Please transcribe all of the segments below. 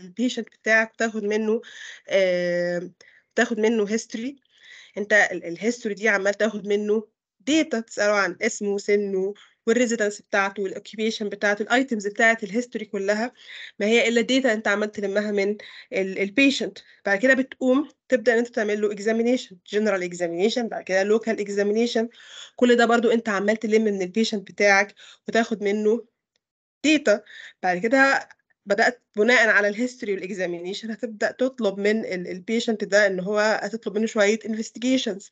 البيشنت بتاعك وتاخد منه آه تاخد منه هيستوري انت الهيستوري دي عمال تاخد منه داتا تساله عن اسمه وسنه والريزيدنس بتاعته والاوكيبيشن بتاعته الايتمز بتاعت الهيستوري كلها ما هي الا داتا انت عمال تلمها من البيشنت بعد كده بتقوم تبدا ان انت تعمل له اكزامينشن جنرال اكزامينشن بعد كده لوكال اكزامينشن كل ده برضو انت عمال تلم من البيشنت بتاعك وتاخد منه داتا بعد كده بدات بناء على الهيستوري والاكزامينيشن هتبدا تطلب من البيشنت ده ان هو هتطلب منه شويه انفستيجيشنز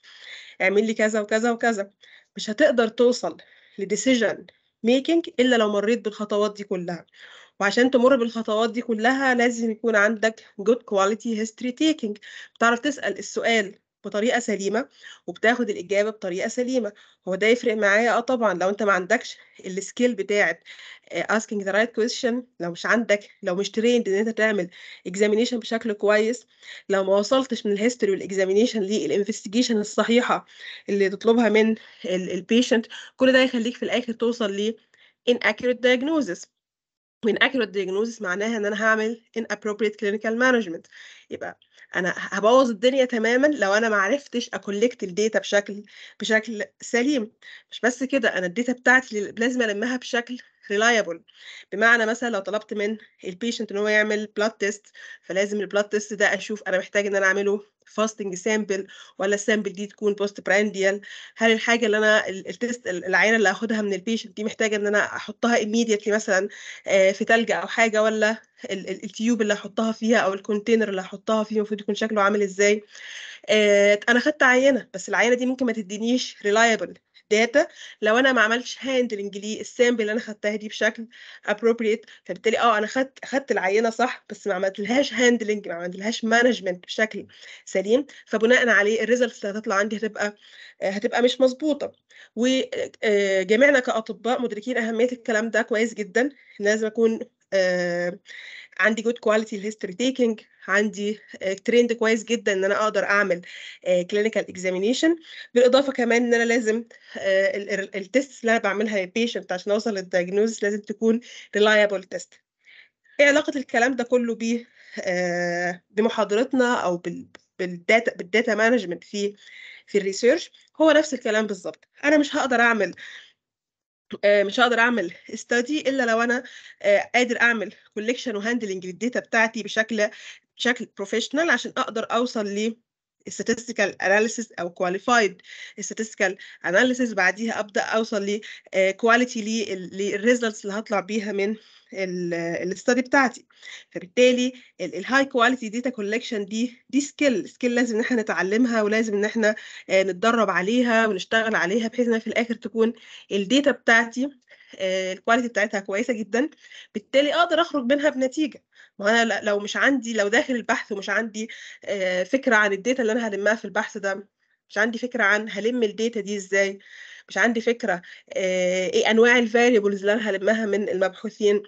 اعمل لي كذا وكذا وكذا مش هتقدر توصل لديسيجن ميكنج الا لو مريت بالخطوات دي كلها وعشان تمر بالخطوات دي كلها لازم يكون عندك جود كواليتي هيستوري تيكنج بتعرف تسأل السؤال بطريقه سليمه وبتاخد الاجابه بطريقه سليمه هو ده يفرق معايا اه طبعا لو انت ما عندكش السكيل بتاعه آه، asking the right question لو مش عندك لو مش تريند ان انت تعمل examination بشكل كويس لو ما وصلتش من الهيستوري والاكزامينيشن للانفستيجيشن الصحيحه اللي تطلبها من البيشنت كل ده يخليك في الاخر توصل ل inaccurate diagnosis inaccurate diagnosis معناها ان انا هعمل inappropriate clinical management يبقى انا هبوظ الدنيا تماما لو انا ما عرفتش اكولكت الداتا بشكل بشكل سليم مش بس كده انا الداتا بتاعتي لازم المها بشكل ريلايبل بمعنى مثلا لو طلبت من البيشنت ان هو يعمل بلاد تيست فلازم البلاد تيست ده اشوف انا محتاج ان انا اعمله فاستنج سامبل ولا السامبل دي تكون بوست برانديال هل الحاجه اللي انا التست العينه اللي هاخدها من البيشنت دي محتاجه ان انا احطها immediately مثلا آه، في ثلج او حاجه ولا التيوب اللي هحطها فيها او الكونتينر اللي هحطها فيه المفروض يكون شكله عامل ازاي آه، انا خدت عينه بس العينه دي ممكن ما تدينيش ريلايبل الداتا لو انا ما عملتش هاندلنج للسامبل اللي انا خدتها دي بشكل appropriate فبالتالي اه انا خدت خدت العينه صح بس ما عملتلهاش هاندلنج ما عملتلهاش مانجمنت بشكل سليم فبناء عليه الريزلتس اللي هتطلع عندي هتبقى آه، هتبقى مش مظبوطه وجميعنا آه، كاطباء مدركين اهميه الكلام ده كويس جدا لازم اكون آه، عندي جود كواليتي هيستوري تيكينج عندي تريند آه، كويس جدا ان انا اقدر اعمل كلينيكال آه، اكزامينيشن بالاضافه كمان ان انا لازم آه، التست اللي انا بعملها للبيشنت عشان اوصل للدايجنوز لازم تكون ريلايبل تيست ايه علاقه الكلام ده كله ب بمحاضرتنا او بالداتا بالداتا مانجمنت في في الريسيرش هو نفس الكلام بالظبط انا مش هقدر اعمل آه، مش هقدر اعمل study الا لو انا آه، قادر اعمل collection وهاندلنج للداتا بتاعتي بشكل بشكل بروفيشنال عشان اقدر اوصل ل statistical analysis او qualified statistical analysis بعديها ابدا اوصل لكواليتي آه، للريزلتس اللي هطلع بيها من الاستادي بتاعتي فبالتالي الهاي كواليتي داتا كولكشن دي دي سكيل سكيل لازم ان احنا نتعلمها ولازم ان احنا آه، نتدرب عليها ونشتغل عليها بحيث انها في الاخر تكون الداتا بتاعتي آه، الكواليتي بتاعتها كويسه جدا بالتالي اقدر اخرج منها بنتيجه ما انا لو مش عندي لو داخل البحث ومش عندي فكره عن الداتا اللي انا هلمها في البحث ده مش عندي فكره عن هلم الداتا دي ازاي مش عندي فكره ايه انواع الفاريبلز اللي انا هلمها من المبحوثين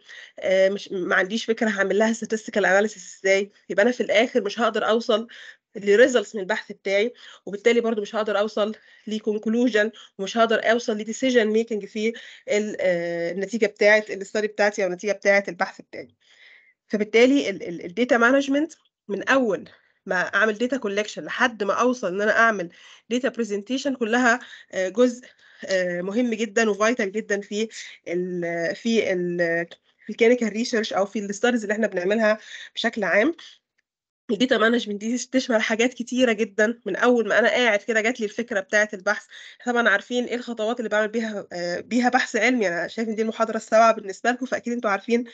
مش ما عنديش فكره هعمل لها statistical analysis ازاي يبقى انا في الاخر مش هقدر اوصل لريزلتس من البحث بتاعي وبالتالي برضو مش هقدر اوصل لكونكلوجن ومش هقدر اوصل لديسيجن ميكنج في النتيجه بتاعه الاستادي بتاعتي او النتيجه بتاعه البحث بتاعي فبالتالي الداتا مانجمنت من اول ما اعمل داتا كولكشن لحد ما اوصل ان انا اعمل داتا برزنتيشن كلها آه، جزء آه، مهم جدا وفايتال جدا في ال في ال في الكلينيكال ريسيرش او في الستاديز اللي احنا بنعملها بشكل عام الداتا مانجمنت دي تشمل حاجات كتيره جدا من اول ما انا قاعد كده جات لي الفكره بتاعه البحث طبعا عارفين ايه الخطوات اللي بعمل بيها آه، بيها بحث علمي انا شايف ان دي المحاضره السابعه بالنسبه لكم فاكيد انتوا عارفين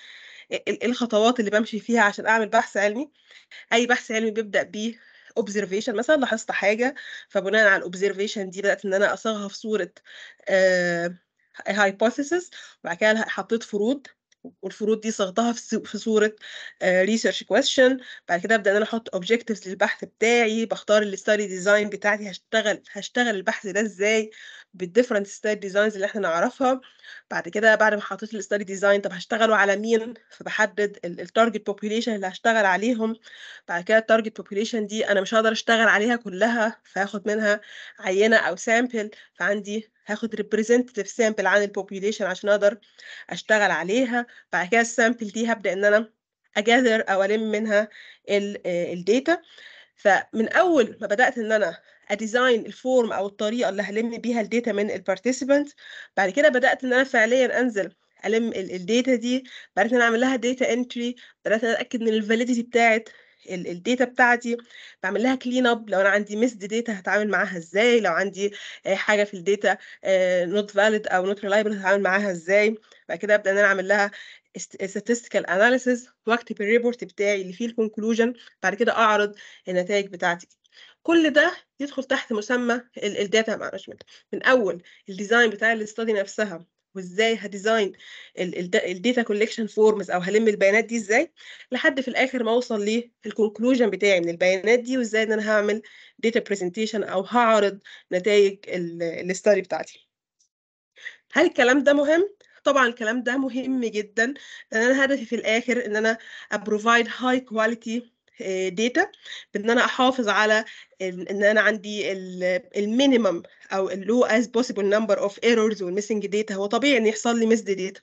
إيه،, إيه،, إيه الخطوات اللي بمشي فيها عشان أعمل بحث علمي، أي بحث علمي بيبدأ بيه observation مثلًا لاحظت حاجة، فبناءً على الاوبزرفيشن دي بدأت إن أنا أصاغها في صورة آآ آه، hypothesis وبعد كده حطيت فروض، والفروض دي صاغتها في صورة ريسيرش آه، كويشن بعد كده أبدأ إن أنا أحط اوبجكتيفز للبحث بتاعي، بختار الستادي ديزاين بتاعتي هشتغل هشتغل البحث ده إزاي. بالديفرنت ستايل ديزاينز اللي احنا نعرفها بعد كده بعد ما حطيت الستادي ديزاين طب هشتغلوا على مين فبحدد التارجت population اللي هشتغل عليهم بعد كده التارجت population دي انا مش هقدر اشتغل عليها كلها فهاخد منها عينه او سامبل فعندي هاخد ريبريزنتيف سامبل عن البوبيوليشن عشان اقدر اشتغل عليها بعد كده السامبل دي هبدا ان انا اجاذر او الم منها الداتا آه، فمن اول ما بدات ان انا اديزاين الفورم او الطريقه اللي هلم بيها الداتا من البارتيسيبنت بعد كده بدات ان انا فعليا انزل الم الداتا دي بدات ان انا اعمل لها داتا انتري بدات اتاكد من الفاليديتي بتاعت الداتا بتاعتي بعمل لها كلين اب لو انا عندي ميسد داتا هتعامل معاها ازاي لو عندي آه، حاجه في الداتا نوت آه، فاليد او نوت ريلايبل هتعامل معاها ازاي بعد كده ابدا ان انا اعمل لها statistical analysis واكتب الريبورت بتاعي اللي فيه الكونكلوجن بعد كده اعرض النتائج بتاعتي كل ده يدخل تحت مسمى الداتا مانجمنت من اول الديزاين بتاع الاستادي نفسها وازاي هديزاين الداتا كولكشن فورمز او هلم البيانات دي ازاي لحد في الاخر ما اوصل للكونكلوجن بتاعي من البيانات دي وازاي ان انا هعمل داتا برزنتيشن او هعرض نتائج الاستادي بتاعتي هل الكلام ده مهم طبعا الكلام ده مهم جدا لان انا هدفي في الاخر ان انا ابروفايد هاي كواليتي داتا آه، بان انا احافظ على ان انا عندي المينيمم او اللو از بوسيبل نمبر اوف ايرورز والميسنج داتا هو طبيعي ان يحصل لي ميسد داتا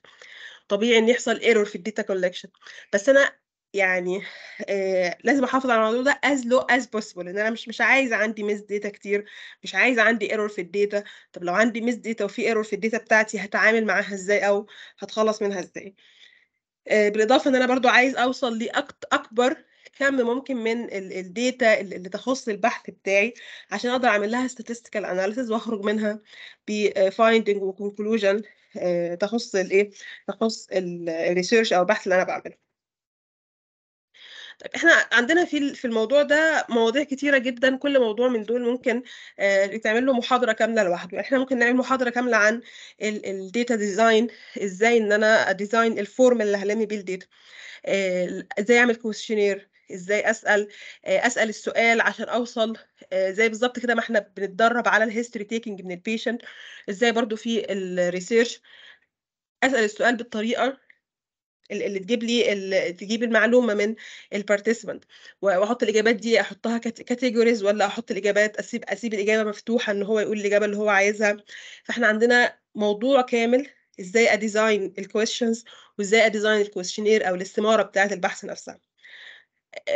طبيعي ان يحصل ايرور في الداتا كولكشن بس انا يعني آه لازم احافظ على الموضوع ده as low as possible ان انا مش مش عايزه عندي ميس داتا كتير مش عايزه عندي ايرور في الداتا طب لو عندي ميس داتا وفي ايرور في الداتا بتاعتي هتعامل معاها ازاي او هتخلص منها ازاي آه بالاضافه ان انا برضو عايز اوصل لاكبر كم ممكن من الديتا اللي تخص البحث بتاعي عشان اقدر اعمل لها statistical analysis واخرج منها بفايندنج آه، وكونكلوجن آه، تخص الايه تخص الريسيرش او البحث اللي انا بعمله طيب احنا عندنا في في الموضوع ده مواضيع كتيره جدا كل موضوع من دول ممكن آه، يتعمل له محاضره كامله لوحده احنا ممكن نعمل محاضره كامله عن الديتا ديزاين ازاي ان انا ديزاين الفورم اللي هلمي بيه الداتا ازاي اعمل كويشنير ازاي اسال آه، اسال السؤال عشان اوصل آه، زي بالظبط كده ما احنا بنتدرب على الهيستوري تيكنج من البيشنت ازاي برضو في الريسيرش اسال السؤال بالطريقه اللي تجيب لي تجيب المعلومه من البارتيسيبنت واحط الاجابات دي احطها كاتيجوريز ولا احط الاجابات اسيب اسيب الاجابه مفتوحه ان هو يقول الاجابه اللي هو عايزها فاحنا عندنا موضوع كامل ازاي اديزاين الكويشنز وازاي اديزاين الكويشنير او الاستماره بتاعه البحث نفسها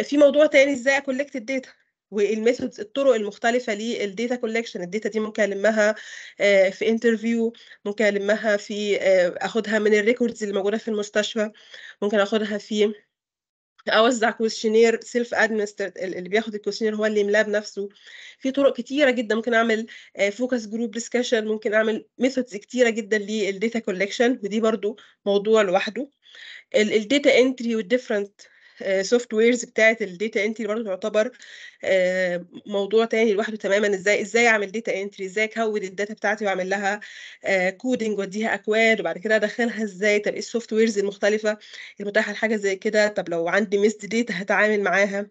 في موضوع تاني ازاي اكولكت الداتا والميثودز الطرق المختلفة للديتا كولكشن الداتا دي ممكن ألمها آه، في انترفيو ممكن ألمها في آه، أخدها من الريكوردز اللي موجودة في المستشفى ممكن أخدها في اوزع كويشنير سيلف ادمنستر اللي بياخد الكويشنير هو اللي يملاه بنفسه في طرق كتيره جدا ممكن اعمل فوكس جروب ديسكشن ممكن اعمل ميثودز كتيره جدا للداتا كولكشن ودي برضو موضوع لوحده الداتا انتري والديفرنت سوفت ويرز بتاعه الداتا انتري برضه تعتبر آه، موضوع تاني لوحده تماما ازاي ازاي اعمل داتا انتري ازاي اكود الداتا بتاعتي واعمل لها كودنج آه، واديها اكواد وبعد كده ادخلها ازاي طب ايه السوفت ويرز المختلفه المتاحه لحاجه زي كده طب لو عندي ميست داتا هتعامل معاها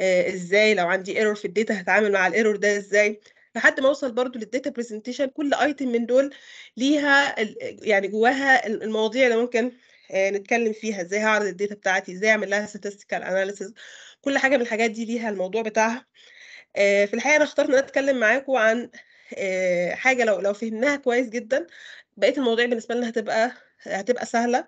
آه، ازاي لو عندي ايرور في الداتا هتعامل مع الايرور ده ازاي لحد ما اوصل برضو للداتا برزنتيشن كل ايتم من دول ليها يعني جواها المواضيع اللي ممكن آه، نتكلم فيها ازاي هعرض الداتا بتاعتي ازاي اعمل لها statistical analysis كل حاجه من الحاجات دي ليها الموضوع بتاعها آه، في الحقيقه انا اخترت ان انا اتكلم معاكم عن آه، حاجه لو لو فهمناها كويس جدا بقيه المواضيع بالنسبه لنا هتبقى هتبقى سهله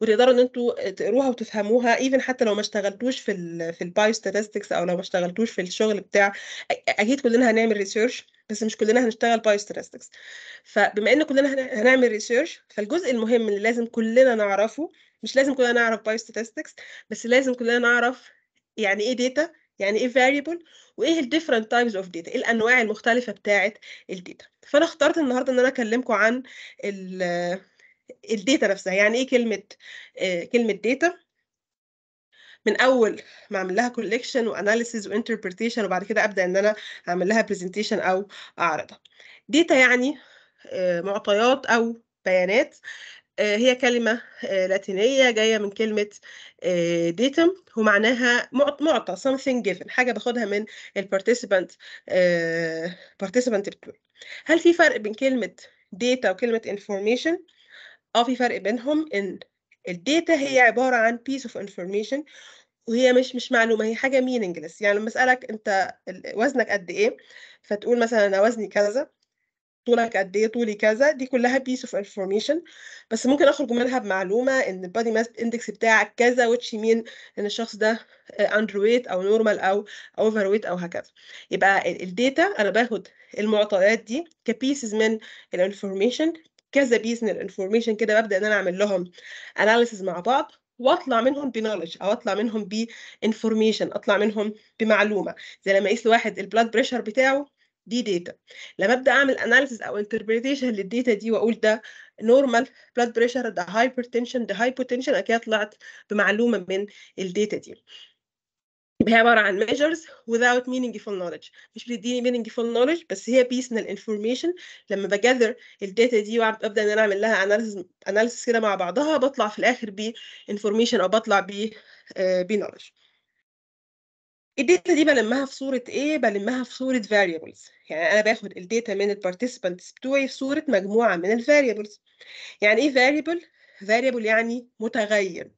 وتقدروا ان انتوا تقروها وتفهموها ايفن حتى لو ما اشتغلتوش في الـ في البايو ستاتستكس او لو ما اشتغلتوش في الشغل بتاع اكيد كلنا هنعمل ريسيرش بس مش كلنا هنشتغل بايوستاتستكس فبما ان كلنا هنعمل ريسيرش فالجزء المهم اللي لازم كلنا نعرفه مش لازم كلنا نعرف بايوستاتستكس بس لازم كلنا نعرف يعني ايه داتا يعني ايه variable وايه الديفرنت تايبز اوف داتا ايه الانواع المختلفه بتاعه الداتا فانا اخترت النهارده ان انا اكلمكم عن الداتا نفسها يعني ايه كلمه آه، كلمه داتا من اول ما اعمل لها كولكشن واناليسيز وانتربريتيشن وبعد كده ابدا ان انا اعمل لها برزنتيشن او اعرضها ديتا يعني آه، معطيات او بيانات آه، هي كلمة آه، لاتينية جاية من كلمة ديتم ومعناها معطى something given حاجة باخدها من ال participant participant بتوعي هل في فرق بين كلمة data وكلمة information؟ اه في فرق بينهم ان الداتا هي عبارة عن piece of information وهي مش مش معلومة هي حاجة meaningless يعني لما أسألك أنت وزنك قد إيه فتقول مثلا أنا وزني كذا طولك قد ايه طولي كذا دي كلها piece of information بس ممكن اخرج منها بمعلومه ان البادي ماس اندكس بتاعك كذا which mean ان الشخص ده اندر ويت او نورمال او اوفر ويت او هكذا يبقى الداتا انا باخد المعطيات دي كبيسز من الانفورميشن كذا بيس من الانفورميشن كده ببدا ان انا اعمل لهم اناليسز مع بعض واطلع منهم بنولج او اطلع منهم بانفورميشن اطلع منهم بمعلومه زي لما اقيس لواحد البلاد بريشر بتاعه دي داتا لما ابدا اعمل اناليسز او انتربريتيشن للداتا دي واقول ده نورمال بلاد بريشر ده هايبرتنشن ده هايبوتنشن اكيد طلعت بمعلومه من الداتا دي هي عبارة عن measures without meaningful knowledge مش بتديني meaningful knowledge بس هي piece من الانفورميشن لما بجذر الداتا دي وابدا ان انا اعمل لها analysis, كده مع بعضها بطلع في الاخر ب information او بطلع ب آه، knowledge الداتا دي بلمها في صورة ايه؟ بلمها في صورة variables يعني انا باخد الداتا من participants بتوعي في صورة مجموعة من variables يعني ايه variable؟ variable يعني متغير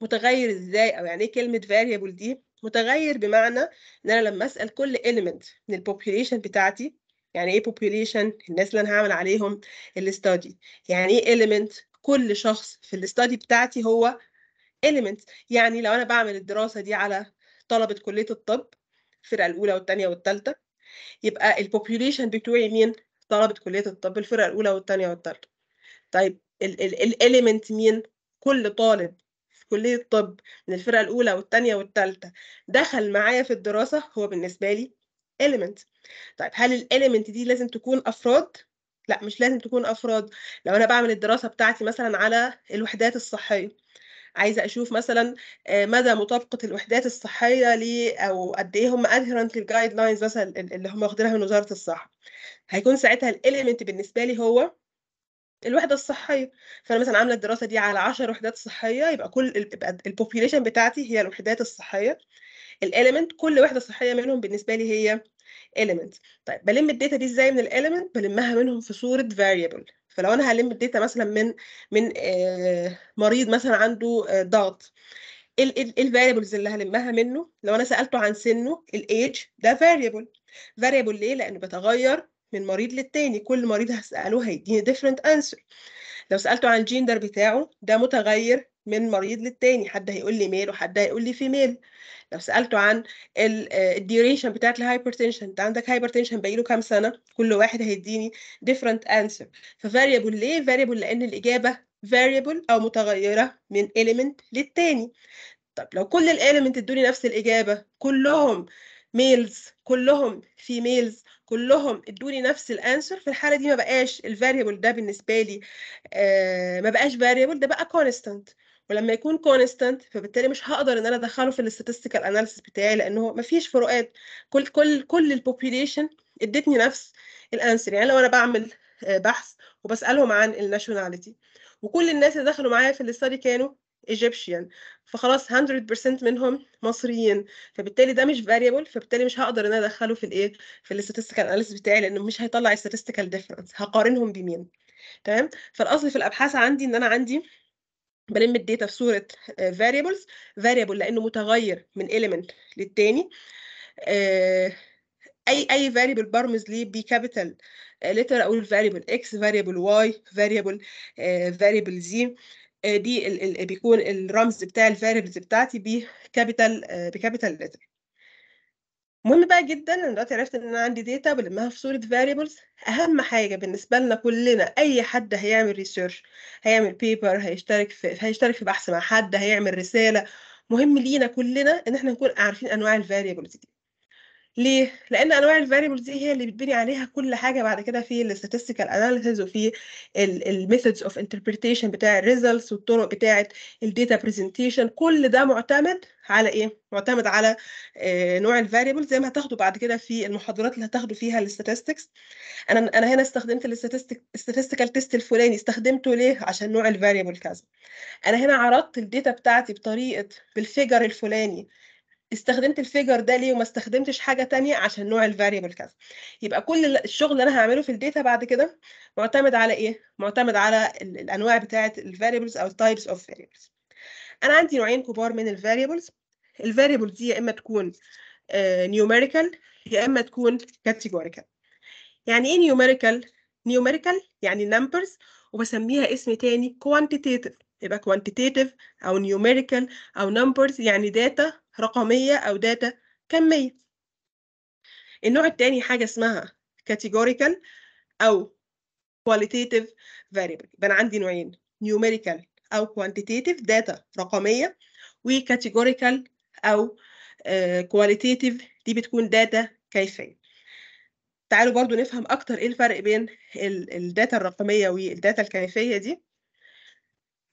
متغير ازاي او يعني ايه كلمة variable دي متغير بمعنى ان انا لما اسال كل element من البوبيوليشن بتاعتي يعني ايه population الناس اللي انا هعمل عليهم الاستادي يعني ايه element كل شخص في الاستادي بتاعتي هو element يعني لو انا بعمل الدراسه دي على طلبه كليه الطب الفرقه الاولى والثانيه والثالثه يبقى البوبيوليشن بتوعي مين طلبه كليه الطب الفرقه الاولى والثانيه والثالثه طيب الاليمنت مين كل طالب في كلية طب من الفرقة الأولى والتانية والتالتة دخل معايا في الدراسة هو بالنسبة لي element طيب هل الاليمنت دي لازم تكون أفراد؟ لا مش لازم تكون أفراد لو أنا بعمل الدراسة بتاعتي مثلا على الوحدات الصحية عايزه اشوف مثلا آه، مدى مطابقه الوحدات الصحيه ل او قد ايه هم ادهرنت للجايد لاينز مثلا اللي هم واخدينها من وزاره الصحه هيكون ساعتها الاليمنت بالنسبه لي هو الوحده الصحيه فانا مثلا عامله الدراسه دي على 10 وحدات صحيه يبقى كل يبقى البوبيوليشن بتاعتي هي الوحدات الصحيه الاليمنت كل وحده صحيه منهم بالنسبه لي هي element طيب بلم الداتا دي ازاي من الاليمنت بلمها منهم في صوره variable فلو انا هلم الداتا مثلا من من آه، مريض مثلا عنده آه ال variables اللي هلمها منه لو انا سالته عن سنه الايج ده فاريبل فاريبل ليه لانه بتغير من مريض للتاني كل مريض هسأله هيديني different answer لو سألته عن الجيندر بتاعه ده متغير من مريض للتاني حد هيقول لي ميل وحد هيقول لي فيميل لو سألته عن الديوريشن آه، بتاعت الهايبرتنشن انت عندك هايبرتنشن بقيله كام سنة كل واحد هيديني different answer فvariable ليه فاريبل لأن الإجابة variable أو متغيرة من element للتاني طب لو كل الاليمنت ادوني نفس الإجابة كلهم ميلز كلهم فيميلز كلهم ادوني نفس الانسر في الحاله دي ما بقاش الفاريبل ده بالنسبه لي آه، ما بقاش فاريبل ده بقى كونستانت ولما يكون كونستانت فبالتالي مش هقدر ان انا ادخله في الاستاتستيكال اناليسيس بتاعي لانه ما فيش فروقات كل كل كل البوبيوليشن ادتني نفس الانسر يعني لو انا بعمل آه، بحث وبسالهم عن الناشوناليتي وكل الناس اللي دخلوا معايا في الاستادي كانوا ايجيبشن فخلاص 100% منهم مصريين فبالتالي ده مش فاريبل فبالتالي مش هقدر ان انا ادخله في الايه في الاستاتستيكال اناليسيس بتاعي لانه مش هيطلع الاستاتستيكال ديفرنس هقارنهم بمين تمام فالاصل في الابحاث عندي ان انا عندي بلم الداتا في صوره فاريبلز آه، فاريبل لانه متغير من element للتاني آه، اي اي فاريبل برمز ليه كابيتال آه، ليتر اقول فاريبل اكس فاريبل واي فاريبل فاريبل زي آه، دي بيكون الرمز بتاع الفاريبلز بتاعتي بكابيتال بكابيتال لتر مهم بقى جدا ان دلوقتي عرفت ان انا عندي داتا بلمها في صوره فاريبلز اهم حاجه بالنسبه لنا كلنا اي حد هيعمل ريسيرش هيعمل بيبر هيشترك في هيشترك في بحث مع حد هيعمل رساله مهم لينا كلنا ان احنا نكون عارفين انواع الفاريبلز دي ليه؟ لأن أنواع الفاريبلز دي هي اللي بتبني عليها كل حاجة بعد كده في الستاتستيكال أناليسيز وفي الميثودز أوف انتربريتيشن بتاع الريزلتس والطرق بتاعة الداتا برزنتيشن كل ده معتمد على إيه؟ معتمد على آه، نوع نوع variables زي ما هتاخده بعد كده في المحاضرات اللي هتاخده فيها الستاتستكس أنا أنا هنا استخدمت الستاتستيكال تيست الفلاني استخدمته ليه؟ عشان نوع الفاريبل كذا أنا هنا عرضت الداتا بتاعتي بطريقة بالفيجر الفلاني استخدمت الفيجر ده ليه وما استخدمتش حاجه تانية عشان نوع الفاريبل كذا يبقى كل الشغل اللي انا هعمله في الداتا بعد كده معتمد على ايه معتمد على الانواع بتاعه الفاريبلز او types of variables انا عندي نوعين كبار من الفاريبلز الفاريبل دي يا اما تكون نيوميريكال آه، يا اما تكون كاتيجوريكال يعني ايه نيوميريكال نيوميريكال يعني نمبرز وبسميها اسم تاني كوانتيتيف يبقى quantitative او numerical او numbers يعني data رقمية أو داتا كمية النوع التاني حاجة اسمها categorical أو qualitative variable يبقى أنا عندي نوعين numerical أو quantitative داتا رقمية categorical أو آه، qualitative دي بتكون داتا كيفية تعالوا برضو نفهم أكتر إيه الفرق بين الداتا الرقمية والداتا الكيفية دي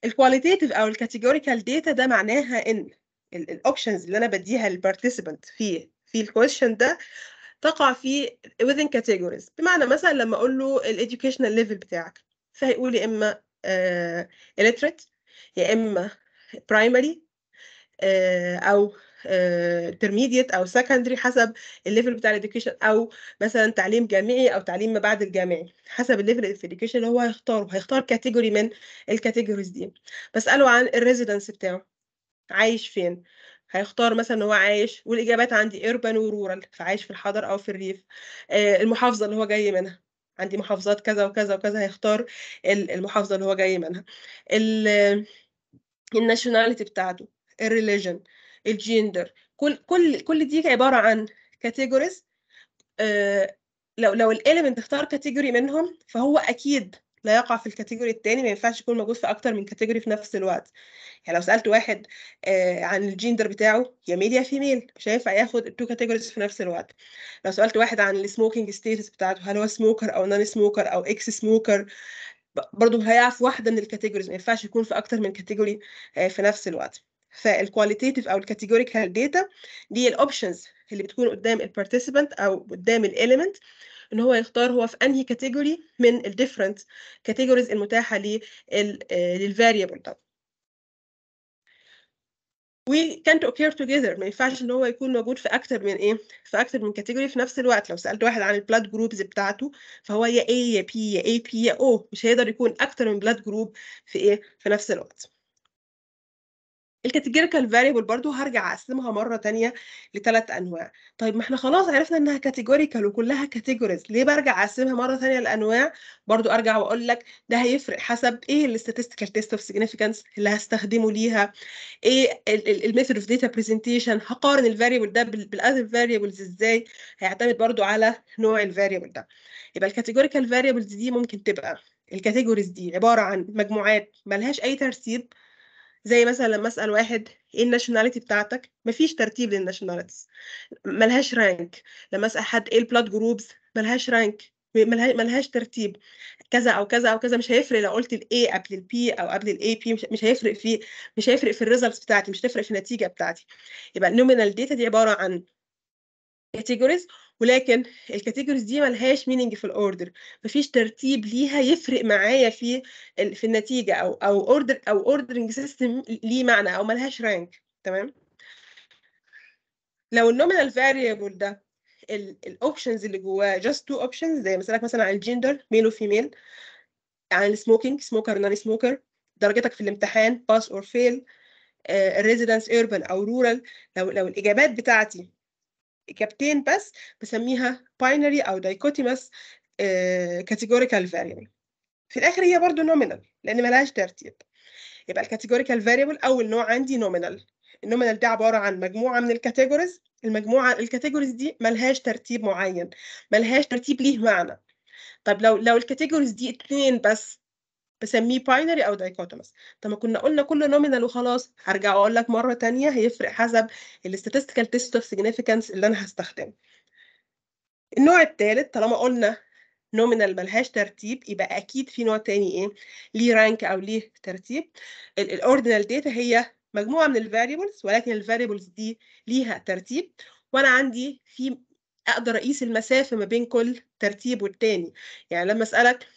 الكواليتيتيف او الكاتيجوريكال داتا ده معناها ان الاوبشنز اللي انا بديها للبارتيسيبنت في في الكويشن ده تقع في within categories بمعنى مثلا لما اقول له الاديوكيشنال ليفل بتاعك فهيقول يا اما آه، illiterate يا اما primary آه، او آه، intermediate او secondary حسب الليفل بتاع الاديوكيشن او مثلا تعليم جامعي او تعليم ما بعد الجامعي حسب الليفل في الاديوكيشن اللي هو هيختاره هيختار كاتيجوري من الكاتيجوريز دي بساله عن الريزيدنس بتاعه عايش فين هيختار مثلا ان هو عايش والاجابات عندي urban ورورال فعايش في الحضر او في الريف آه المحافظه اللي هو جاي منها عندي محافظات كذا وكذا وكذا هيختار المحافظه اللي هو جاي منها الناشوناليتي بتاعته الريليجن الجندر كل كل كل دي عباره عن كاتيجوريز آه لو لو الاليمنت اختار كاتيجوري منهم فهو اكيد لا يقع في الكاتيجوري التاني ما ينفعش يكون موجود في اكتر من كاتيجوري في نفس الوقت يعني لو سالت واحد آه عن الجندر بتاعه يا ميل يا فيميل مش هينفع ياخد التو كاتيجوريز في نفس الوقت لو سالت واحد عن السموكينج ستيتس بتاعته هل هو سموكر او نون سموكر او اكس سموكر برضه هيعرف واحده من الكاتيجوريز ما ينفعش يكون في اكتر من كاتيجوري آه في نفس الوقت فالكواليتيتيف او الكاتيجوريكال داتا دي الاوبشنز اللي بتكون قدام البارتيسيبنت او قدام الاليمنت ان هو يختار هو في انهي كاتيجوري من الديفرنت كاتيجوريز المتاحه للفاريبل آه، ده we can't occur together ما ينفعش ان هو يكون موجود في اكتر من ايه في اكتر من كاتيجوري في نفس الوقت لو سالت واحد عن البلاد جروبز بتاعته فهو يا A يا B يا P يا O مش هيقدر يكون اكتر من بلاد جروب في ايه في نفس الوقت الكاتيجوريكال فاريبل برضو هرجع اقسمها مره تانية لثلاث انواع طيب ما احنا خلاص عرفنا انها كاتيجوريكال وكلها كاتيجوريز ليه برجع اقسمها مره تانية لانواع برضو ارجع واقول لك ده هيفرق حسب ايه الاستاتستيكال تيست اوف سيجنيفيكانس اللي هستخدمه ليها ايه الميثود اوف داتا برزنتيشن هقارن الفاريبل ده بالاذر فاريبلز ازاي هيعتمد برضو على نوع الفاريبل ده يبقى الكاتيجوريكال فاريبلز دي ممكن تبقى الكاتيجوريز دي عباره عن مجموعات ملهاش اي ترتيب زي مثلا لما اسال واحد ايه الناشوناليتي بتاعتك مفيش ترتيب للناشوناليتيز ملهاش رانك لما اسال حد ايه البلاد جروبز ملهاش رانك ملهاش ترتيب كذا او كذا او كذا مش هيفرق لو قلت الاي قبل البي او قبل الاي بي مش هيفرق في مش هيفرق في الريزلتس بتاعتي مش هتفرق في النتيجه بتاعتي يبقى النومينال داتا دي عباره عن كاتيجوريز ولكن الكاتيجوريز دي ملهاش مينينج في الاوردر مفيش ترتيب ليها يفرق معايا في في النتيجه او او اوردر او اوردرنج سيستم ليه معنى او ملهاش رانك تمام لو النومينال فاريبل ده الاوبشنز اللي جواه جاست تو اوبشنز زي مثلا مثلا عن الجندر ميل وفيميل عن السموكينج سموكر نون سموكر درجتك في الامتحان باس اور فيل ريزيدنس اوربن او رورال لو لو الاجابات بتاعتي إجابتين بس بسميها binary أو dichotomous آه، categorical variable في الآخر هي برضو nominal لأن ملهاش ترتيب يبقى الكاتيجوريكال فاريبل أول نوع عندي nominal النومينال ده عباره عن مجموعه من الكاتيجوريز المجموعه الكاتيجوريز دي ملهاش ترتيب معين ملهاش ترتيب ليه معنى طب لو لو الكاتيجوريز دي اتنين بس بسميه باينري او دايكوتومس طب ما كنا قلنا كله نومينال وخلاص هرجع واقول لك مره ثانيه هيفرق حسب الاستاتستيكال تيست اوف سيجنيفيكانس اللي انا هستخدمه النوع الثالث طالما قلنا نومينال ملهاش ترتيب يبقى اكيد في نوع تاني ايه ليه رانك او ليه ترتيب الاوردينال داتا هي مجموعه من الفاريبلز ولكن الفاريبلز دي ليها ترتيب وانا عندي في اقدر اقيس المسافه ما بين كل ترتيب والتاني يعني لما اسالك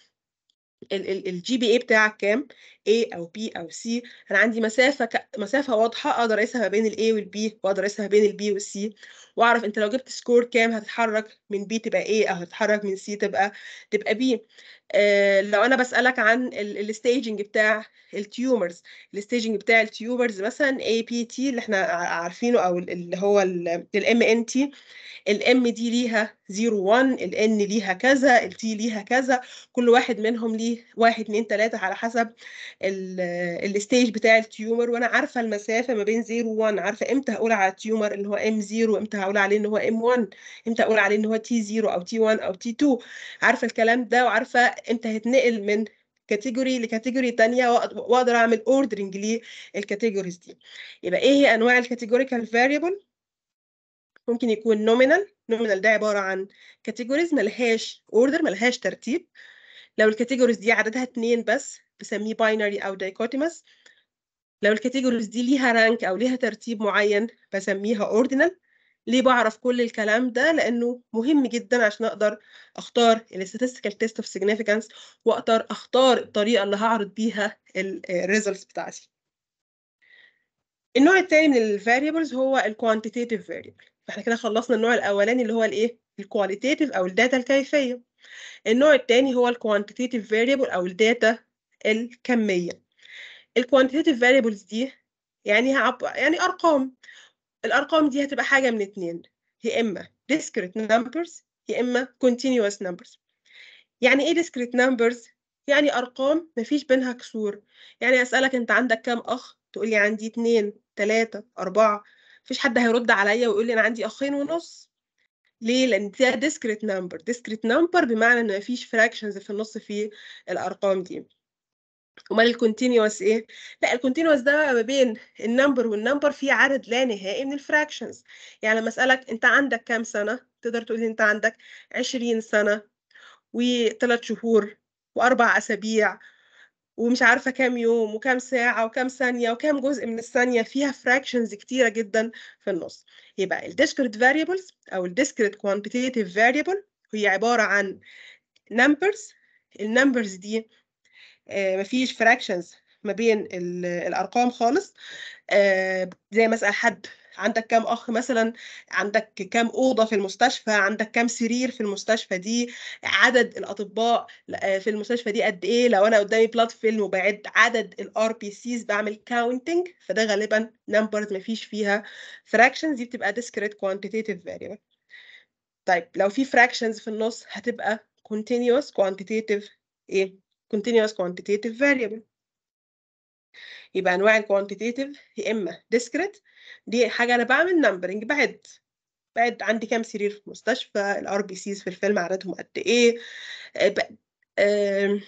الجي بي اي بتاعك كام A او B او C انا عندي مسافه ك... مسافه واضحه اقدر اقيسها ما بين ال A وال B واقدر اقيسها ما بين ال B وال C واعرف انت لو جبت سكور كام هتتحرك من بي تبقى ايه او هتتحرك من سي تبقى تبقى بي آه لو انا بسالك عن الستيجنج بتاع التيومرز الستيجنج بتاع التيومرز مثلا اي بي تي اللي احنا عارفينه او اللي هو الام ان تي الام دي ليها 0 1 الان ليها كذا التي ليها كذا كل واحد منهم ليه 1 2 3 على حسب الستيج بتاع التيومر وانا عارفه المسافه ما بين 0 و 1 عارفه امتى هقول على التيومر اللي هو ام 0 وامتى هقول عليه ان هو ام 1 امتى اقول عليه ان هو تي 0 او تي 1 او تي 2 عارفه الكلام ده وعارفه امتى هتنقل من كاتيجوري لكاتيجوري تانية واقدر اعمل اوردرنج للكاتيجوريز دي يبقى ايه هي انواع الكاتيجوريكال فاريبل ممكن يكون نومينال نومينال ده عباره عن كاتيجوريز ملهاش اوردر ملهاش ترتيب لو الكاتيجوريز دي عددها اتنين بس بسميه باينري او دايكوتيمس لو الكاتيجوريز دي ليها رانك او ليها ترتيب معين بسميها اوردينال ليه بعرف كل الكلام ده لانه مهم جدا عشان اقدر اختار statistical test of significance واقدر اختار الطريقه اللي هعرض بيها الريزلتس بتاعتي النوع الثاني من الفاريبلز هو الكوانتيتيف فاريبل فاحنا كده خلصنا النوع الاولاني اللي هو الايه qualitative او الداتا الكيفيه النوع الثاني هو الكوانتيتيف فاريبل او الداتا الكميه الكوانتيتيف فاريبلز دي يعني يعني ارقام الأرقام دي هتبقى حاجة من اتنين يا إما discrete numbers يا إما continuous numbers يعني إيه discrete numbers؟ يعني أرقام مفيش بينها كسور يعني أسألك أنت عندك كام أخ؟ تقولي عندي اتنين تلاتة أربعة مفيش حد هيرد عليا ويقول لي أنا عندي أخين ونص ليه؟ لأن ده discrete number discrete number بمعنى إن مفيش fractions في النص في الأرقام دي أمال الكونتينوس إيه؟ لا الكونتينوس ده ما بين النمبر والنمبر في عدد لا نهائي من الفراكشنز يعني لما أسألك أنت عندك كام سنة؟ تقدر تقول أنت عندك 20 سنة و3 شهور وأربع أسابيع ومش عارفة كام يوم وكام ساعة وكام ثانية وكام جزء من الثانية فيها فراكشنز كتيرة جدا في النص يبقى الديسكريت فاريبلز أو الديسكريت كوانتيتيف فاريبل هي عبارة عن نمبرز النمبرز دي آه، مفيش فراكشنز ما بين الارقام خالص آه، زي مثلا حد عندك كام اخ مثلا عندك كام اوضه في المستشفى عندك كام سرير في المستشفى دي عدد الاطباء آه، في المستشفى دي قد ايه لو انا قدامي بلات فيلم وبعد عدد الار بي سيز بعمل كاونتنج فده غالبا نمبرز ما فيش فيها فراكشنز دي بتبقى discrete quantitative variable طيب لو في فراكشنز في النص هتبقى continuous quantitative ايه continuous quantitative variable يبقى انواع الكوانتيتيف يا اما discrete دي حاجه انا بعمل numbering بعد بعد عندي كام سرير في المستشفى الار بي سيز في الفيلم عددهم قد ايه آه،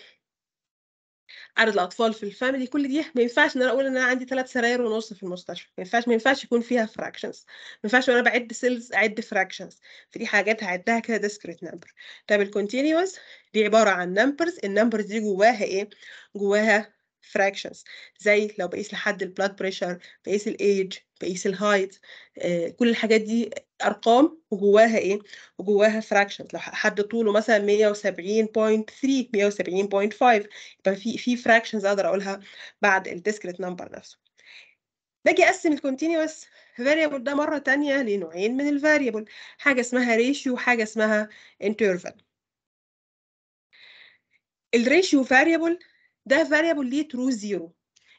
عدد الاطفال في الفاميلي كل دي ما ينفعش ان انا اقول ان انا عندي ثلاث سراير ونص في المستشفى ما ينفعش ما ينفعش يكون فيها فراكشنز ما ينفعش وانا بعد سيلز اعد فراكشنز دي حاجات هعدها كده ديسكريت نمبر طب الكونتينيوس دي عباره عن نمبرز النمبرز دي جواها ايه جواها فراكشنز زي لو بقيس لحد blood pressure بقيس الايج بقيس الهايت آه، كل الحاجات دي ارقام وجواها ايه وجواها فراكشنز لو حد طوله مثلا 170.3 170.5 يبقى في في فراكشنز اقدر اقولها بعد الديسكريت نمبر نفسه باجي اقسم الكونتينوس فاريبل ده مره تانية لنوعين من الفاريبل حاجه اسمها ريشيو وحاجه اسمها interval الريشيو فاريبل ده فاريبل ليه ترو زيرو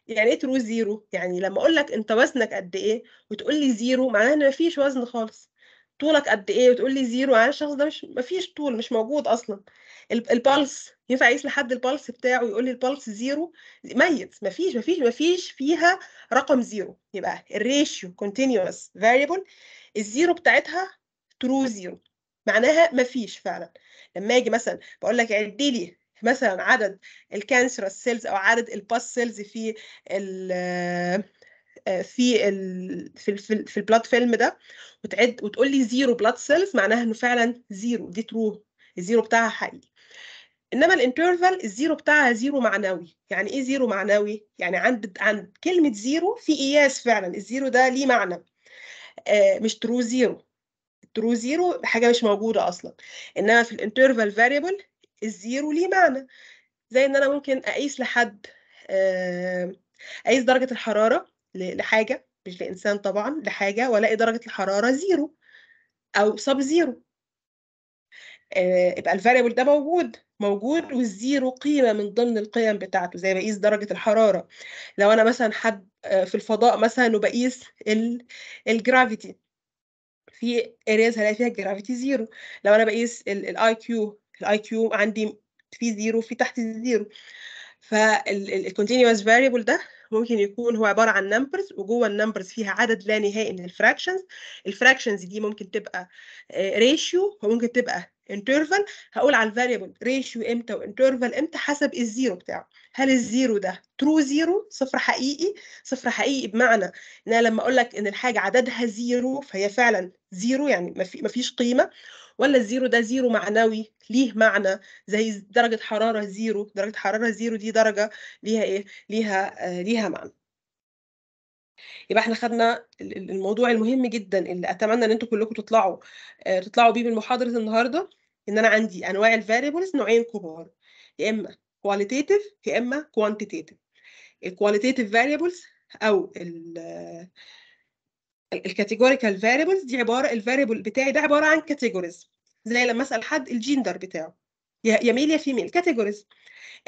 يعني ايه ترو زيرو يعني لما اقول لك انت وزنك قد ايه وتقول لي زيرو معناها ان مفيش وزن خالص طولك قد ايه وتقول لي زيرو على الشخص ده مش مفيش طول مش موجود اصلا البالس ينفع يقيس لحد البالس بتاعه ويقول لي البالس زيرو ميت مفيش مفيش مفيش فيها رقم زيرو يبقى الريشيو كونتينوس فاريبل الزيرو بتاعتها ترو زيرو معناها مفيش فعلا لما اجي مثلا بقول لك عدي لي مثلا عدد الكانسر سيلز او عدد الباس سيلز آه، في ال في ال في ال في البلاد فيلم ده وتعد وتقول لي زيرو بلاد سيلز معناها انه فعلا زيرو دي ترو الزيرو بتاعها حقيقي انما الانترفال الزيرو بتاعها زيرو معنوي يعني ايه زيرو معنوي يعني عند عند كلمه زيرو في قياس فعلا الزيرو ده ليه معنى آه، مش ترو زيرو ترو زيرو حاجه مش موجوده اصلا انما في الانترفال فاريبل الزيرو ليه معنى زي ان انا ممكن اقيس لحد آه، اقيس درجه الحراره لحاجه مش لانسان طبعا لحاجه والاقي درجه الحراره زيرو او سب زيرو آه، يبقى الفاريبل ده موجود موجود والزيرو قيمه من ضمن القيم بتاعته زي بقيس درجه الحراره لو انا مثلا حد آه، في الفضاء مثلا وبقيس الجرافيتي في ارياز هلاقي فيها الجرافيتي زيرو لو انا بقيس الاي كيو الاي كيو عندي في زيرو في تحت الزيرو فالكونتينوس فاريبل ده ممكن يكون هو عباره عن نمبرز وجوه النمبرز فيها عدد لا نهائي من الفراكشنز الفراكشنز دي ممكن تبقى ريشيو آه، وممكن تبقى انترفال هقول على الفاريبل ريشيو امتى وانترفال امتى حسب الزيرو بتاعه هل الزيرو ده ترو زيرو صفر حقيقي صفر حقيقي بمعنى ان انا لما اقول لك ان الحاجه عددها زيرو فهي فعلا زيرو يعني ما فيش قيمه ولا الزيرو ده زيرو معنوي ليه معنى زي درجه حراره زيرو درجه حراره زيرو دي درجه ليها ايه ليها آه ليها معنى يبقى احنا خدنا الموضوع المهم جدا اللي اتمنى ان انتوا كلكم تطلعوا آه، تطلعوا بيه من محاضره النهارده ان انا عندي انواع الفاريبلز نوعين كبار يا اما كواليتاتيف يا اما كوانتيتيف الكواليتاتيف فاريبلز او الكاتيجوريكال فاريبلز دي عباره الفاريبل بتاعي ده عباره عن كاتيجوريز زي لما اسال حد الجندر بتاعه يا ميل يا فيميل كاتيجوريز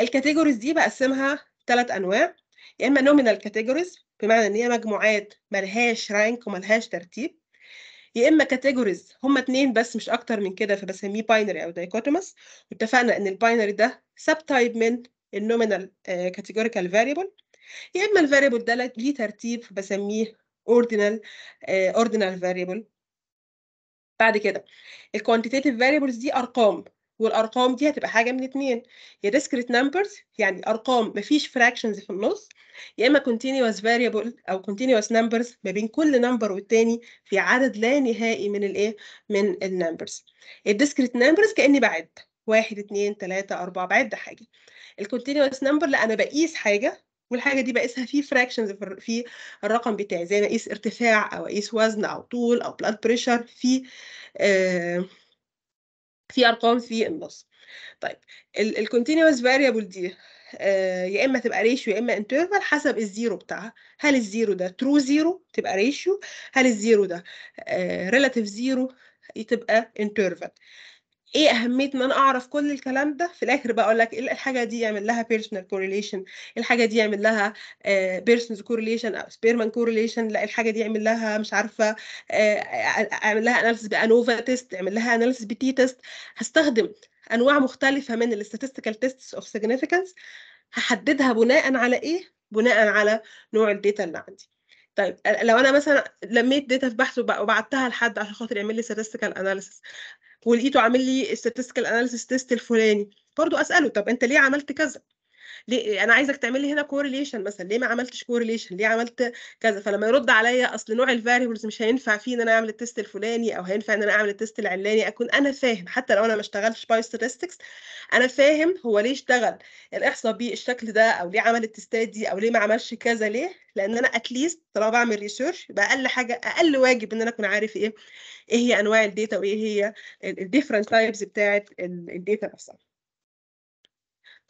الكاتيجوريز دي بقسمها ثلاث انواع يا اما نومينال كاتيجوريز بمعنى ان هي مجموعات ملهاش رانك وملهاش ترتيب يا اما كاتيجوريز هما اتنين بس مش اكتر من كده فبسميه باينري او دايكوتومس واتفقنا ان الباينري ده سب تايب من النومينال كاتيجوريكال فاريبل يا اما الفاريبل ده ليه ترتيب بسميه اوردينال اوردينال فاريبل بعد كده الكوانتيتيف فاريبلز دي ارقام والارقام دي هتبقى حاجه من اتنين يا ديسكريت نمبرز يعني ارقام مفيش فراكشنز في النص يا اما كونتينوس فاريبل او كونتينوس نمبرز ما بين كل نمبر والتاني في عدد لا نهائي من الايه من النمبرز الديسكريت نمبرز كاني بعد واحد اتنين تلاته اربعه بعد حاجه الكونتينوس نمبر لا انا بقيس حاجه والحاجه دي بقيسها في فراكشنز في الرقم بتاعي زي ما اقيس ارتفاع او اقيس وزن او طول او بلاد بريشر في آه في ارقام في النص طيب الكونتينوس فاريبل دي آه يا اما تبقى ريشيو يا اما انترفال حسب الزيرو بتاعها هل الزيرو ده ترو زيرو تبقى ريشيو هل الزيرو ده ريلاتيف آه، زيرو تبقى انترفال ايه اهميه ان انا اعرف كل الكلام ده في الاخر بقى اقول لك إيه الحاجه دي يعمل لها بيرسونال إيه كورليشن الحاجه دي يعمل لها بيرسونال آه، كورليشن او سبيرمان كورليشن لا الحاجه دي يعمل لها مش عارفه اعمل آه، لها اناليسيس بانوفا تيست اعمل لها اناليسيس بتي تيست هستخدم انواع مختلفه من الاستاتستيكال تيستس اوف سيجنيفيكانس هحددها بناء على ايه بناء على نوع الداتا اللي عندي طيب لو انا مثلا لميت داتا في بحث وبعتها لحد عشان خاطر يعمل لي statistical analysis ولقيته عامل لي statistical analysis test الفلاني برضه اساله طب انت ليه عملت كذا ليه انا عايزك تعمل لي هنا كورليشن مثلا ليه ما عملتش كورليشن ليه عملت كذا فلما يرد عليا اصل نوع الفاريبلز مش هينفع فيه ان انا اعمل التست الفلاني او هينفع ان انا اعمل التست العلاني اكون انا فاهم حتى لو انا ما اشتغلتش باي ستاتستكس انا فاهم هو ليه اشتغل الاحصاء بالشكل ده او ليه عمل التستات دي او ليه ما عملش كذا ليه لان انا اتليست طالما بعمل ريسيرش يبقى اقل حاجه اقل واجب ان انا اكون عارف ايه ايه هي انواع الداتا وايه هي الديفرنت تايبز بتاعه الداتا نفسها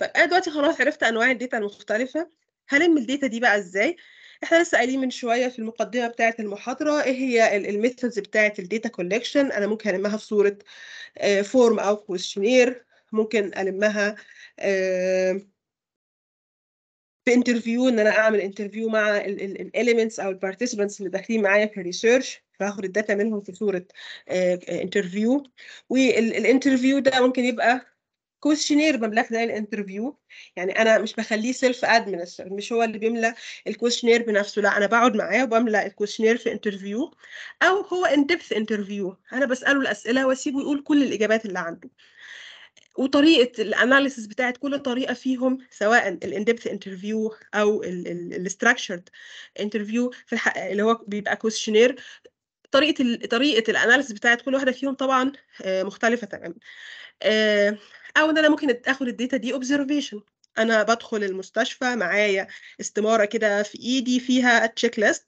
طيب انا دلوقتي خلاص عرفت انواع الداتا المختلفه هلم الداتا دي بقى ازاي احنا لسه قايلين من شويه في المقدمه بتاعه المحاضره ايه هي الميثودز بتاعه الداتا كولكشن انا ممكن المها في صوره فورم آه، او كويشنير ممكن المها آه، في انترفيو ان انا اعمل انترفيو مع الاليمنتس او البارتيسيبنتس اللي داخلين معايا في الريسيرش فاخد الداتا منهم في صوره انترفيو آه، والانترفيو ده ممكن يبقى كويشنير بملاه خلال الانترفيو يعني انا مش بخليه سيلف ادمنستر مش هو اللي بيملى الكويشنير بنفسه لا انا بقعد معاه وبملى الكويشنير في انترفيو او هو ان ديبث انترفيو انا بساله الاسئله واسيبه يقول كل الاجابات اللي عنده وطريقه الاناليسيس بتاعت كل طريقه فيهم سواء الاندبث انترفيو او الاستراكشرد انترفيو في اللي هو بيبقى كويشنير طريقه طريقه الاناليسيس بتاعت كل واحده فيهم طبعا آه، مختلفه تماما آه، او ان انا ممكن اخد الداتا دي اوبزرفيشن انا بدخل المستشفى معايا استماره كده في ايدي فيها تشيك ليست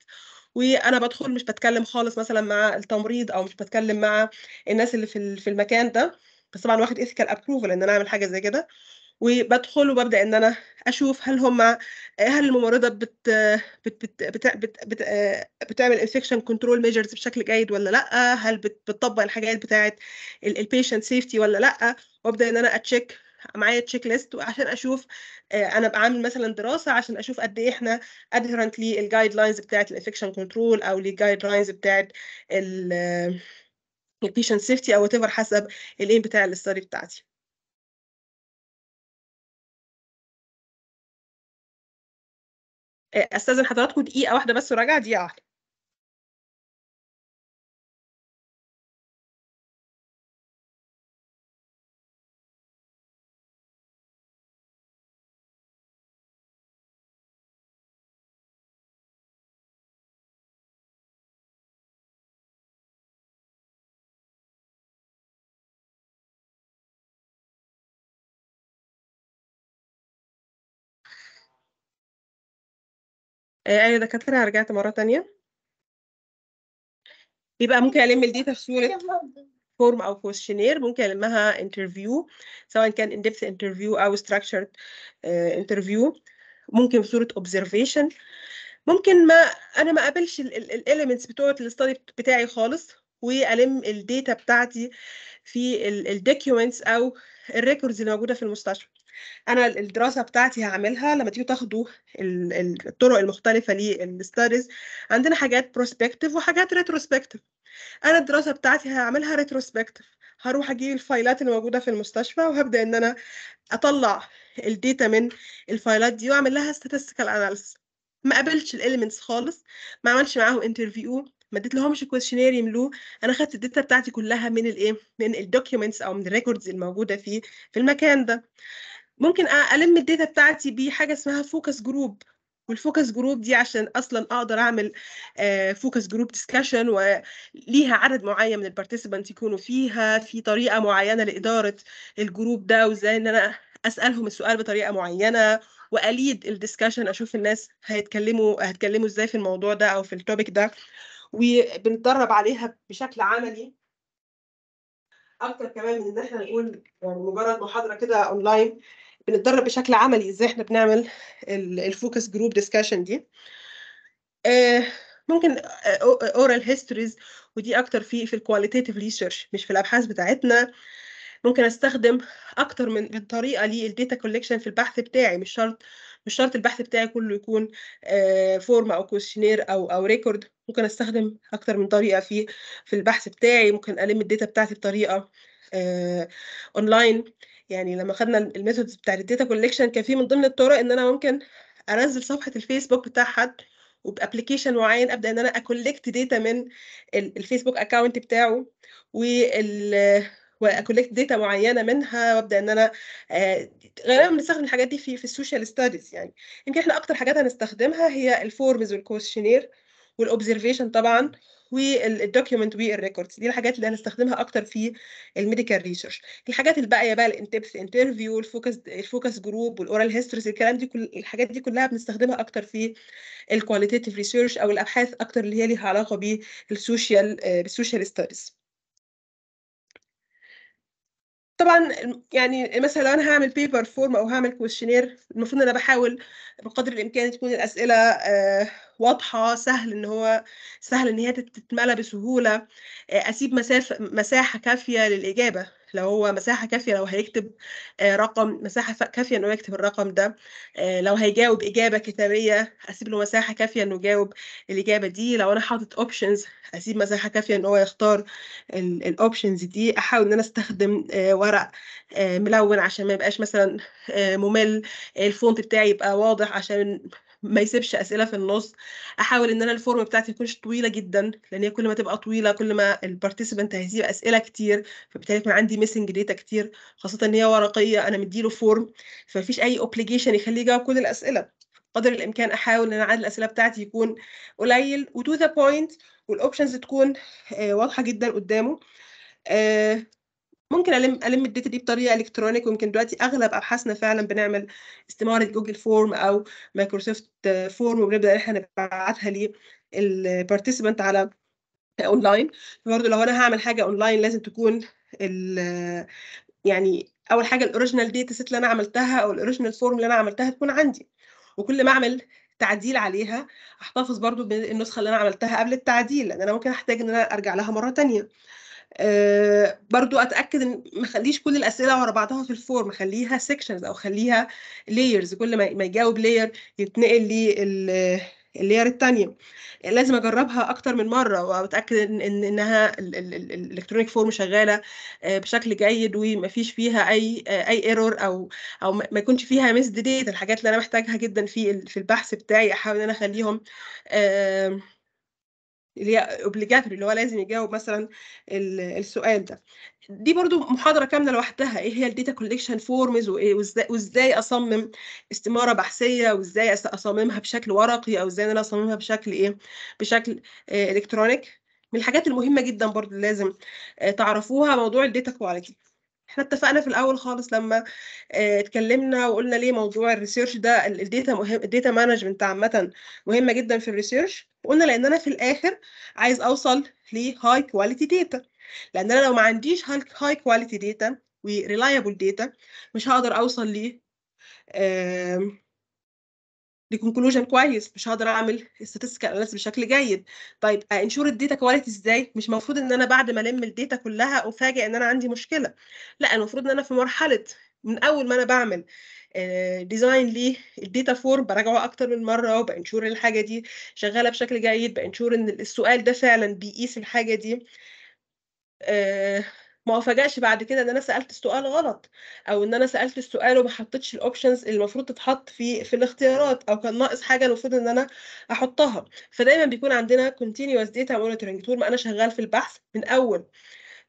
وانا بدخل مش بتكلم خالص مثلا مع التمريض او مش بتكلم مع الناس اللي في في المكان ده بس طبعا واخد ايثيكال ابروفل ان انا اعمل حاجه زي كده وبدخل وببدا ان انا اشوف هل هم هل الممرضه بت بت بت بت بت بت بتعمل انفكشن كنترول ميجرز بشكل جيد ولا لا هل بتطبق الحاجات بتاعه البيشنت سيفتي ولا لا وابدا ان انا اتشيك معايا تشيك ليست عشان اشوف آه، انا بعمل مثلا دراسه عشان اشوف قد ايه احنا ادهرنت للجايد لاينز بتاعت الانفكشن كنترول او للجايد لاينز بتاعت البيشنت سيفتي آه، او whatever حسب الايم بتاع الاستادي بتاعتي آه، استاذن حضراتكم دقيقه واحده بس وراجعه دقيقه واحده أي آه، أيوه دكاترة رجعت مرّة تانية. يبقى ممكن ألِم الdata في صورة فورم أو questionnaire ممكن ألمّها interview سواء كان in depth interview أو structured انترفيو آه، interview ممكن في صورة observation ممكن ما أنا ما أقابلش ال ال بتوع الstudy بتاعي خالص، وألِم الdata بتاعتي في ال أو الريكوردز اللي موجودة في المستشفى. انا الدراسه بتاعتي هعملها لما تيجوا تاخدوا الطرق المختلفه للستاديز عندنا حاجات بروسبكتيف وحاجات ريتروسبكتيف انا الدراسه بتاعتي هعملها ريتروسبكتيف هروح اجيب الفايلات اللي موجوده في المستشفى وهبدا ان انا اطلع الداتا من الفايلات دي واعمل لها statistical analysis ما قابلتش الاليمنتس خالص ما عملش معاهم انترفيو ما اديت لهمش كويشنير يملوه انا خدت الداتا بتاعتي كلها من الايه من الدوكيومنتس او من الريكوردز الموجوده في في المكان ده ممكن الم الداتا بتاعتي بحاجه اسمها فوكس جروب والفوكس جروب دي عشان اصلا اقدر اعمل فوكس جروب ديسكشن وليها عدد معين من البارتيسيبنت يكونوا فيها في طريقه معينه لاداره الجروب ده وازاي ان انا اسالهم السؤال بطريقه معينه واليد الديسكشن اشوف الناس هيتكلموا هيتكلموا ازاي في الموضوع ده او في التوبيك ده وبنتدرب عليها بشكل عملي اكتر كمان من ان احنا نقول يعني مجرد محاضره كده اونلاين بنتدرب بشكل عملي ازاي احنا بنعمل الفوكس جروب ديسكشن دي آه، ممكن اورال آه، هيستوريز ودي اكتر في في الكواليتاتيف ريسيرش مش في الابحاث بتاعتنا ممكن استخدم اكتر من من طريقه للديتا كولكشن في البحث بتاعي مش شرط مش شرط البحث بتاعي كله يكون فورم آه، او كويشنير او او ريكورد ممكن استخدم اكتر من طريقه في في البحث بتاعي ممكن الم الداتا بتاعتي بطريقه اونلاين يعني لما خدنا الميثودز بتاع الداتا كولكشن كان في من ضمن الطرق ان انا ممكن انزل صفحه الفيسبوك بتاع حد وبابلكيشن معين ابدا ان انا اكولكت داتا من الفيسبوك اكونت بتاعه وال واكولكت داتا معينه منها وابدا ان انا آه، غالبا بنستخدم الحاجات دي في في السوشيال ستاديز يعني يمكن احنا اكتر حاجات هنستخدمها هي الفورمز والكوشنير والاوبزرفيشن طبعا والدوكيومنت والريكوردز دي الحاجات اللي هنستخدمها اكتر في الميديكال ريسيرش الحاجات الباقيه بقى الانتبس انترفيو الفوكس الفوكس جروب والاورال هيستوريز الكلام دي كل الحاجات دي كلها بنستخدمها اكتر في الكواليتيف ريسيرش او الابحاث اكتر اللي هي ليها علاقه بالسوشيال بالسوشيال ستاديز طبعا يعني مثلا انا هعمل بيبر فورم او هعمل كويشنير المفروض ان انا بحاول بقدر الامكان تكون الاسئله آه، واضحه سهل ان هو سهل ان هي تتملى بسهوله آه، اسيب مسافه مساحه كافيه للاجابه لو هو مساحة كافية لو هيكتب آه، رقم مساحة كافية إنه يكتب الرقم ده آه، لو هيجاوب إجابة كتابية أسيب له مساحة كافية إنه يجاوب الإجابة دي لو أنا حاطط أوبشنز أسيب مساحة كافية إنه هو يختار الأوبشنز دي أحاول إن أنا أستخدم آه، ورق ملون عشان ما يبقاش مثلا ممل الفونت بتاعي يبقى واضح عشان ما يسيبش اسئله في النص احاول ان انا الفورم بتاعتي ما تكونش طويله جدا لان هي كل ما تبقى طويله كل ما البارتيسيبنت هيسيب اسئله كتير فبالتالي يكون عندي ميسنج داتا كتير خاصه ان هي ورقيه انا مديله فورم فمفيش اي اوبليجيشن يخليه يجاوب كل الاسئله قدر الامكان احاول ان انا عدد الاسئله بتاعتي يكون قليل وتو ذا بوينت والاوبشنز تكون آه، واضحه جدا قدامه آه، ممكن الم الم الداتا دي بطريقه الكترونيك ويمكن دلوقتي اغلب ابحاثنا فعلا بنعمل استماره جوجل فورم او مايكروسوفت فورم وبنبدا احنا نبعتها للبارتيسيبنت على اونلاين برضه لو انا هعمل حاجه اونلاين لازم تكون ال يعني اول حاجه الاوريجينال داتا سيت اللي انا عملتها او الاوريجينال فورم اللي انا عملتها تكون عندي وكل ما اعمل تعديل عليها احتفظ برضو بالنسخه اللي انا عملتها قبل التعديل لان انا ممكن احتاج ان انا ارجع لها مره ثانيه آه، برضو اتاكد ان ما اخليش كل الاسئله ورا بعضها في الفورم خليها سيكشنز او خليها لايرز كل ما, ما يجاوب لاير يتنقل لي اللاير الثانيه لازم اجربها اكتر من مره واتاكد ان, انها الالكترونيك فورم شغاله آه، بشكل جيد وما فيش فيها اي آه، اي ايرور او او ما يكونش فيها مس ديت الحاجات اللي انا محتاجها جدا في في البحث بتاعي احاول ان انا اخليهم أه اللي هي اوبليجاتوري اللي هو لازم يجاوب مثلا السؤال ده دي برضو محاضره كامله لوحدها ايه هي الداتا كولكشن فورمز وازاي اصمم استماره بحثيه وازاي اصممها بشكل ورقي او ازاي انا اصممها بشكل ايه بشكل الكترونيك آه، من الحاجات المهمه جدا برضو لازم آه، تعرفوها موضوع الداتا كواليتي احنا اتفقنا في الاول خالص لما آه، اتكلمنا وقلنا ليه موضوع الريسيرش ده الداتا مهم الداتا مانجمنت عامه مهمه جدا في الريسيرش وقلنا لان انا في الاخر عايز اوصل لهاي كواليتي داتا لان انا لو ما عنديش هاي كواليتي داتا وريلايبل داتا مش هقدر اوصل ل دي كونكلوجن كويس مش هقدر اعمل statistical analysis بشكل جيد طيب انشور الداتا كواليتي ازاي مش المفروض ان انا بعد ما الم الداتا كلها افاجئ ان انا عندي مشكله لا المفروض ان انا في مرحله من اول ما انا بعمل ديزاين للديتا فورم براجعه اكتر من مره وبانشور الحاجه دي شغاله بشكل جيد بانشور ان السؤال ده فعلا بيقيس الحاجه دي آه، ما افاجئش بعد كده ان انا سالت السؤال غلط او ان انا سالت السؤال وما حطيتش الاوبشنز اللي المفروض تتحط في في الاختيارات او كان ناقص حاجه المفروض ان انا احطها فدايما بيكون عندنا continuous data monitoring طول ما انا شغال في البحث من اول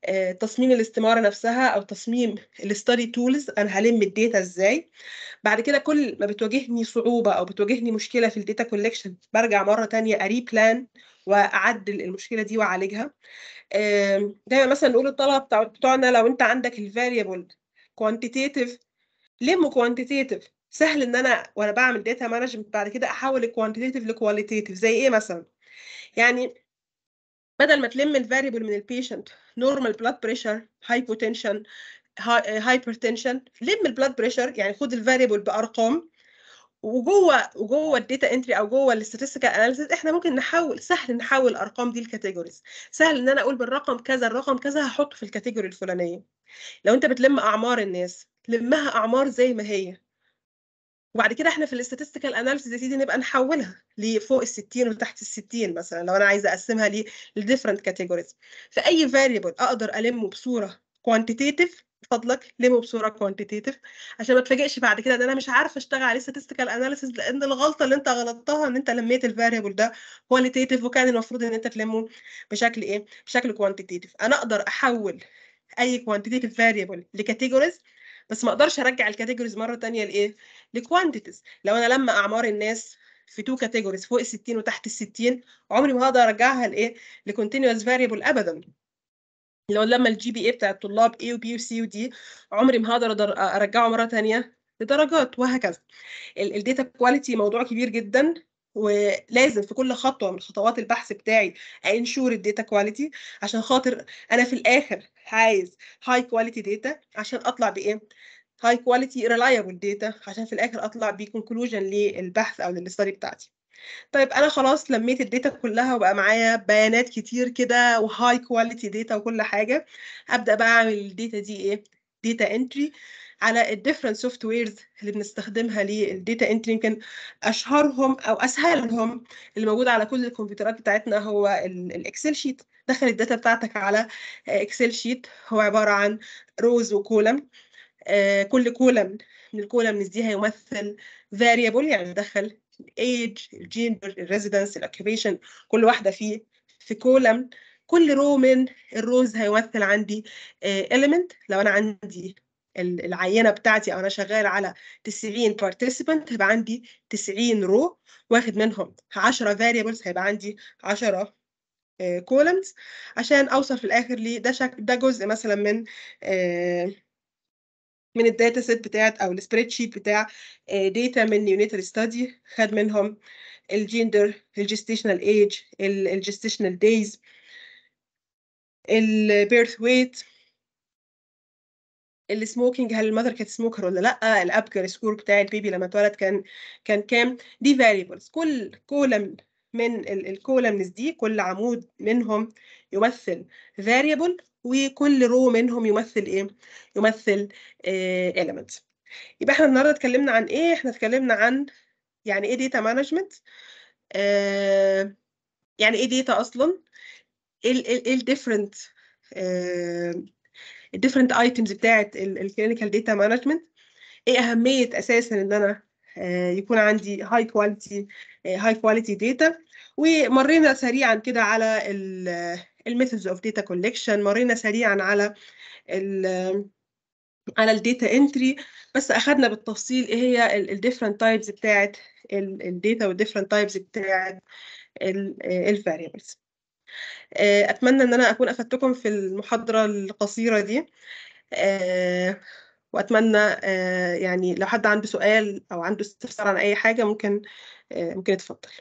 آه، تصميم الاستماره نفسها او تصميم الستادي تولز انا هلم الداتا ازاي بعد كده كل ما بتواجهني صعوبه او بتواجهني مشكله في الداتا كولكشن برجع مره تانية اري بلان واعدل المشكله دي واعالجها دايما مثلا نقول الطلبه بتوعنا لو انت عندك الفاريبل كوانتيتيف لمه كوانتيتيف سهل ان انا وانا بعمل داتا مانجمنت بعد كده احول الكوانتيتيف لكواليتيتيف زي ايه مثلا يعني بدل ما تلم الفاريبل من البيشنت نورمال بلاد بريشر هاي هايبرتنشن لم البلاد بريشر يعني خد الفاريبل بارقام وجوه وجوه الداتا انتري او جوه الاستاتستيكال اناليسيس احنا ممكن نحول سهل نحول الارقام دي لكاتيجوريز سهل ان انا اقول بالرقم كذا الرقم كذا هحطه في الكاتيجوري الفلانيه لو انت بتلم اعمار الناس لمها اعمار زي ما هي وبعد كده احنا في الاستاتستيكال اناليسيز يا سيدي نبقى نحولها لفوق ال 60 وتحت ال 60 مثلا لو انا عايزه اقسمها لديفرنت كاتيجوريز categories فاي فاريبل اقدر المه بصوره كوانتيتيف فضلك لمه بصوره كوانتيتيف عشان ما تفاجئش بعد كده ان انا مش عارفه اشتغل عليه statistical اناليسيز لان الغلطه اللي انت غلطتها ان انت لميت الفاريبل ده كواليتيتيف وكان المفروض ان انت تلمه بشكل ايه بشكل كوانتيتيف انا اقدر احول اي كوانتيتيف فاريبل لكاتيجوريز بس ما اقدرش ارجع الكاتيجوريز مره تانية لايه لكوانتيتيز لو انا لما اعمار الناس في تو كاتيجوريز فوق ال 60 وتحت ال 60 عمري ما هقدر ارجعها لايه لكونتينوس فاريبل ابدا لو لما الجي بي اي بتاع الطلاب اي وبي وسي ودي عمري ما هقدر ارجعه مره تانية لدرجات وهكذا الداتا كواليتي موضوع كبير جدا ولازم في كل خطوه من خطوات البحث بتاعي انشور الداتا كواليتي عشان خاطر انا في الاخر عايز هاي كواليتي داتا عشان اطلع بايه هاي كواليتي ريلايبل داتا عشان في الاخر اطلع بكونكلوجن للبحث او للستادي بتاعتي طيب انا خلاص لميت الداتا كلها وبقى معايا بيانات كتير كده وهاي كواليتي داتا وكل حاجه ابدا بقى اعمل الداتا دي ايه داتا انتري على الديفرنت سوفت ويرز اللي بنستخدمها للديتا انتري يمكن اشهرهم او اسهلهم اللي موجود على كل الكمبيوترات بتاعتنا هو الاكسل شيت دخل الداتا بتاعتك على اكسل شيت هو عباره عن روز وكولم آه، كل كولم من الكولم دي هيمثل variable يعني دخل الايج الجيندر الريزيدنس الاوكيبيشن كل واحده فيه في كولم كل رو من الروز هيمثل عندي آه، element لو انا عندي العينه بتاعتي او انا شغال على 90 بارتيسيبنت هيبقى عندي 90 رو واخد منهم 10 فاريبلز هيبقى عندي 10 كولمز آه، عشان اوصل في الاخر ل ده شك ده جزء مثلا من آه، من الداتا سيت بتاعت او السبريد شيت بتاع داتا آه، من يونيتري ستادي خد منهم الجندر الجستيشنال ايج الجستيشنال دايز البيرث ويت السموكينج هل المذر كانت سموكر ولا لا الابكر سكور بتاع البيبي لما اتولد كان كان كام دي فاريبلز كل كولم من الكولمز دي كل عمود منهم يمثل فاريبل وكل رو منهم يمثل ايه يمثل آه، element يبقى احنا النهارده اتكلمنا عن ايه احنا اتكلمنا عن يعني ايه داتا آه، مانجمنت يعني ايه داتا اصلا ايه, إيه, إيه different آه، الديفرنت ايتمز بتاعه الكلينيكال داتا مانجمنت ايه اهميه اساسا ان انا آه، يكون عندي هاي كواليتي هاي كواليتي داتا ومرينا سريعا كده على الميثودز اوف داتا كولكشن مرينا سريعا على ال آه، على الداتا انتري بس اخذنا بالتفصيل ايه هي الديفرنت تايبز بتاعت الداتا والديفرنت تايبز بتاعت الفاريبلز آه، آه، أتمنى إن أنا أكون أفدتكم في المحاضرة القصيرة دي آه، وأتمنى آه، يعني لو حد عنده سؤال أو عنده استفسار عن أي حاجة ممكن ممكن يتفضل